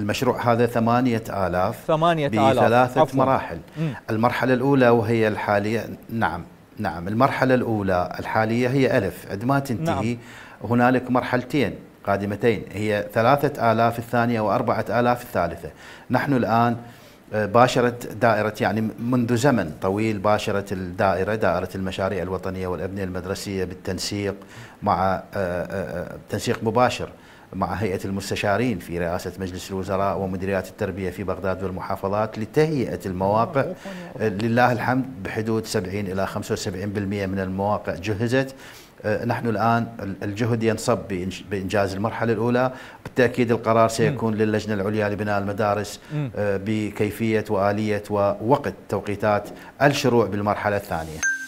المشروع هذا ثمانية آلاف ثمانية آلاف بثلاثة عفوا. مراحل مم. المرحلة الأولى وهي الحالية نعم نعم المرحلة الأولى الحالية هي ألف عندما تنتهي نعم. هنالك مرحلتين قادمتين هي ثلاثة آلاف الثانية وأربعة آلاف الثالثة نحن الآن آه، باشرت دائرة يعني منذ زمن طويل باشرت الدائرة دائرة المشاريع الوطنية والأبنية المدرسية بالتنسيق مع آه، آه، تنسيق مباشر مع هيئة المستشارين في رئاسة مجلس الوزراء ومديريات التربية في بغداد والمحافظات لتهيئة المواقع لله الحمد بحدود 70 إلى 75% من المواقع جهزت آه، نحن الآن الجهد ينصب بإنجاز المرحلة الأولى بالتأكيد القرار سيكون للجنة العليا لبناء المدارس آه، بكيفية وآلية ووقت توقيتات الشروع بالمرحلة الثانية